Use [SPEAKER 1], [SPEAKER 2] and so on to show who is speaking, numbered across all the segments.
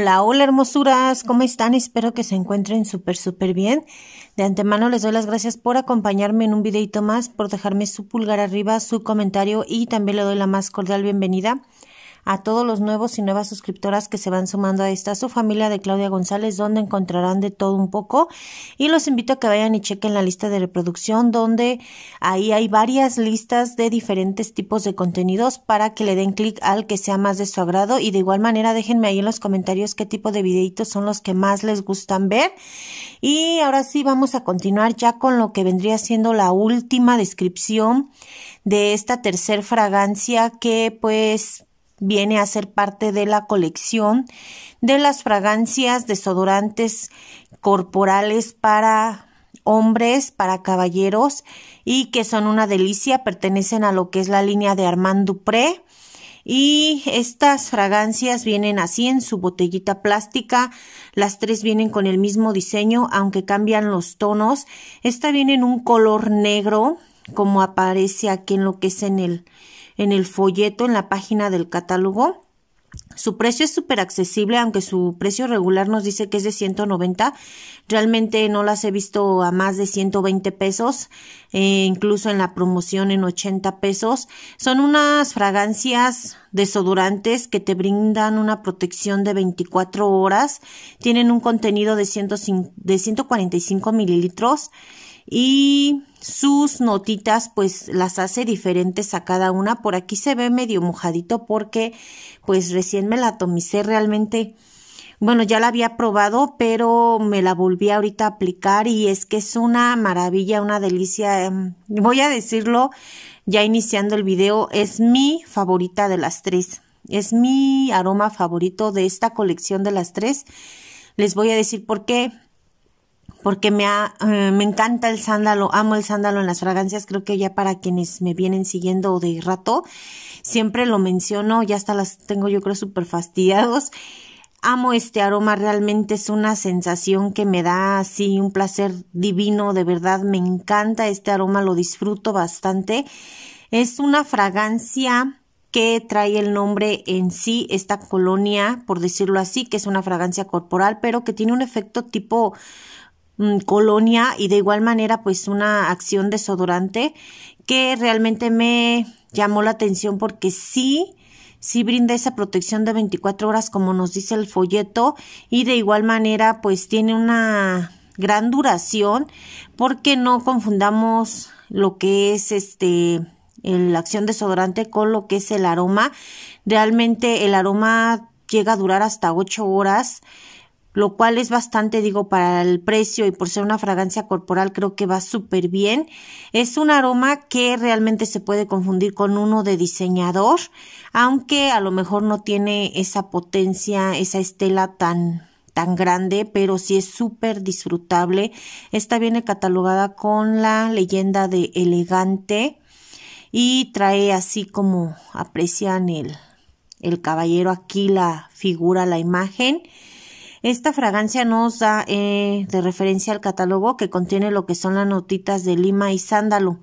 [SPEAKER 1] Hola, hola hermosuras, ¿cómo están? Espero que se encuentren súper, súper bien. De antemano les doy las gracias por acompañarme en un videito más, por dejarme su pulgar arriba, su comentario y también le doy la más cordial bienvenida a todos los nuevos y nuevas suscriptoras que se van sumando a esta su familia de Claudia González, donde encontrarán de todo un poco. Y los invito a que vayan y chequen la lista de reproducción, donde ahí hay varias listas de diferentes tipos de contenidos para que le den clic al que sea más de su agrado. Y de igual manera, déjenme ahí en los comentarios qué tipo de videitos son los que más les gustan ver. Y ahora sí, vamos a continuar ya con lo que vendría siendo la última descripción de esta tercer fragancia que pues viene a ser parte de la colección de las fragancias desodorantes corporales para hombres, para caballeros y que son una delicia, pertenecen a lo que es la línea de Armand Dupré. Y estas fragancias vienen así en su botellita plástica. Las tres vienen con el mismo diseño, aunque cambian los tonos. Esta viene en un color negro, como aparece aquí en lo que es en el, en el folleto en la página del catálogo. Su precio es súper accesible, aunque su precio regular nos dice que es de 190. Realmente no las he visto a más de 120 pesos, eh, incluso en la promoción en 80 pesos. Son unas fragancias desodorantes que te brindan una protección de 24 horas. Tienen un contenido de, de 145 mililitros y sus notitas pues las hace diferentes a cada una. Por aquí se ve medio mojadito porque pues recién me la tomicé realmente. Bueno, ya la había probado, pero me la volví ahorita a aplicar y es que es una maravilla, una delicia. Em, voy a decirlo ya iniciando el video, es mi favorita de las tres. Es mi aroma favorito de esta colección de las tres. Les voy a decir por qué porque me, eh, me encanta el sándalo, amo el sándalo en las fragancias, creo que ya para quienes me vienen siguiendo de rato, siempre lo menciono, ya hasta las tengo yo creo súper fastidiados. Amo este aroma, realmente es una sensación que me da así un placer divino, de verdad me encanta este aroma, lo disfruto bastante. Es una fragancia que trae el nombre en sí, esta colonia, por decirlo así, que es una fragancia corporal, pero que tiene un efecto tipo Mm, colonia y de igual manera pues una acción desodorante que realmente me llamó la atención porque sí, sí brinda esa protección de 24 horas como nos dice el folleto y de igual manera pues tiene una gran duración porque no confundamos lo que es este la acción desodorante con lo que es el aroma realmente el aroma llega a durar hasta 8 horas lo cual es bastante, digo, para el precio y por ser una fragancia corporal creo que va súper bien. Es un aroma que realmente se puede confundir con uno de diseñador, aunque a lo mejor no tiene esa potencia, esa estela tan tan grande, pero sí es súper disfrutable. Esta viene catalogada con la leyenda de elegante y trae así como aprecian el, el caballero aquí la figura, la imagen esta fragancia nos da eh, de referencia al catálogo que contiene lo que son las notitas de lima y sándalo.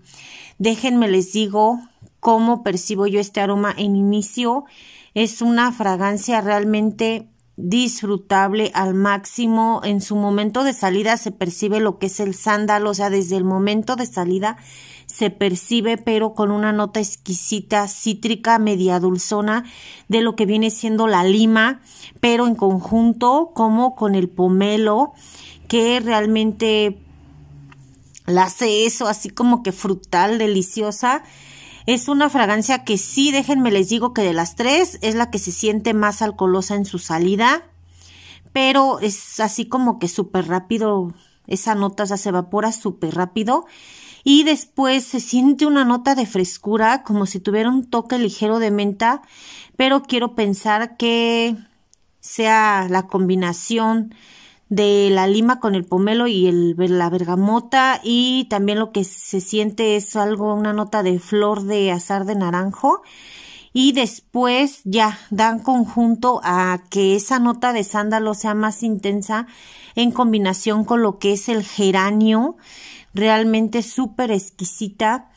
[SPEAKER 1] Déjenme les digo cómo percibo yo este aroma en inicio. Es una fragancia realmente disfrutable al máximo. En su momento de salida se percibe lo que es el sándalo, o sea, desde el momento de salida se percibe pero con una nota exquisita, cítrica, media dulzona de lo que viene siendo la lima, pero en conjunto como con el pomelo que realmente la hace eso así como que frutal, deliciosa. Es una fragancia que sí, déjenme les digo que de las tres es la que se siente más alcoholosa en su salida, pero es así como que súper rápido, esa nota se evapora súper rápido y después se siente una nota de frescura, como si tuviera un toque ligero de menta, pero quiero pensar que sea la combinación de la lima con el pomelo y el, la bergamota y también lo que se siente es algo, una nota de flor de azar de naranjo y después ya dan conjunto a que esa nota de sándalo sea más intensa en combinación con lo que es el geranio realmente súper exquisita.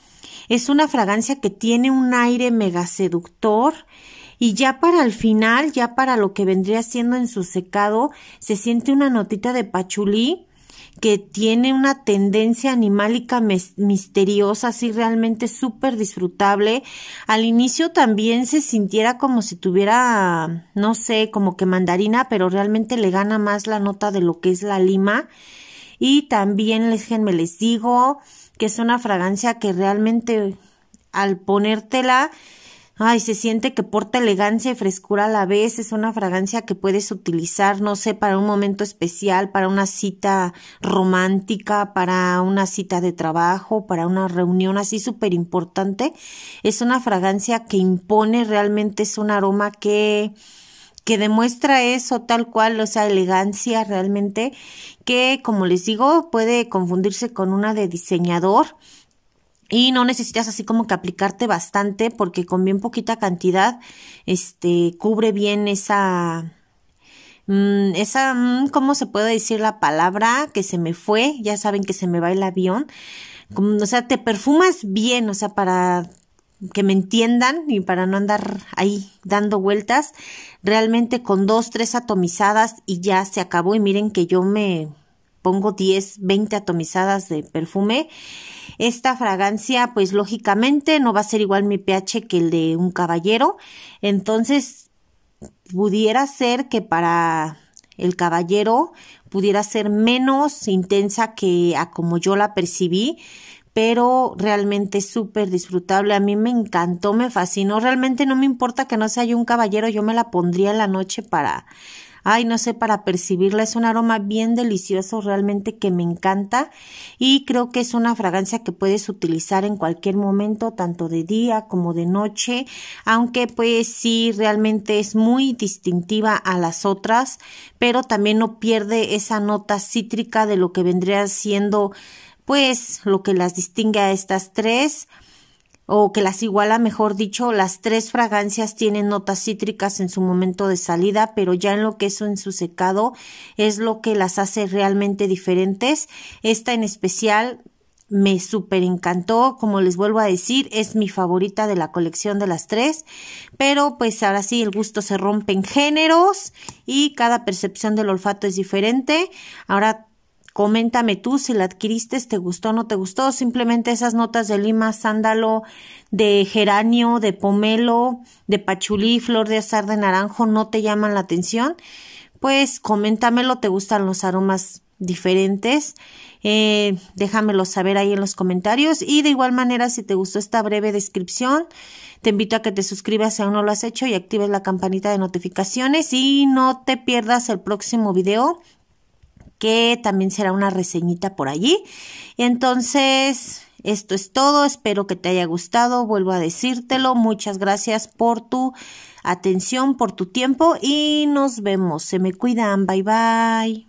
[SPEAKER 1] Es una fragancia que tiene un aire mega seductor y ya para el final, ya para lo que vendría siendo en su secado, se siente una notita de pachulí que tiene una tendencia animálica misteriosa, así realmente súper disfrutable. Al inicio también se sintiera como si tuviera, no sé, como que mandarina, pero realmente le gana más la nota de lo que es la lima. Y también, les digo, que es una fragancia que realmente al ponértela, ay, se siente que porta elegancia y frescura a la vez. Es una fragancia que puedes utilizar, no sé, para un momento especial, para una cita romántica, para una cita de trabajo, para una reunión así súper importante. Es una fragancia que impone, realmente es un aroma que que demuestra eso tal cual, o sea, elegancia realmente, que como les digo, puede confundirse con una de diseñador. Y no necesitas así como que aplicarte bastante porque con bien poquita cantidad, este, cubre bien esa, mm, esa, mm, ¿cómo se puede decir la palabra? Que se me fue, ya saben que se me va el avión. Mm, o sea, te perfumas bien, o sea, para que me entiendan y para no andar ahí dando vueltas, realmente con dos, tres atomizadas y ya se acabó. Y miren que yo me pongo 10, 20 atomizadas de perfume. Esta fragancia, pues lógicamente no va a ser igual mi pH que el de un caballero. Entonces, pudiera ser que para el caballero pudiera ser menos intensa que a como yo la percibí, pero realmente súper disfrutable. A mí me encantó, me fascinó. Realmente no me importa que no sea yo un caballero, yo me la pondría en la noche para, ay, no sé, para percibirla. Es un aroma bien delicioso, realmente que me encanta. Y creo que es una fragancia que puedes utilizar en cualquier momento, tanto de día como de noche. Aunque pues sí, realmente es muy distintiva a las otras, pero también no pierde esa nota cítrica de lo que vendría siendo pues lo que las distingue a estas tres o que las iguala, mejor dicho, las tres fragancias tienen notas cítricas en su momento de salida, pero ya en lo que es en su secado es lo que las hace realmente diferentes. Esta en especial me súper encantó, como les vuelvo a decir, es mi favorita de la colección de las tres, pero pues ahora sí el gusto se rompe en géneros y cada percepción del olfato es diferente. Ahora Coméntame tú si la adquiriste, te gustó o no te gustó. Simplemente esas notas de lima, sándalo, de geranio, de pomelo, de pachulí, flor de azar de naranjo no te llaman la atención. Pues coméntamelo, te gustan los aromas diferentes. Eh, déjamelo saber ahí en los comentarios. Y de igual manera, si te gustó esta breve descripción, te invito a que te suscribas si aún no lo has hecho y actives la campanita de notificaciones y no te pierdas el próximo video que también será una reseñita por allí. Entonces, esto es todo, espero que te haya gustado, vuelvo a decírtelo, muchas gracias por tu atención, por tu tiempo y nos vemos, se me cuidan, bye bye.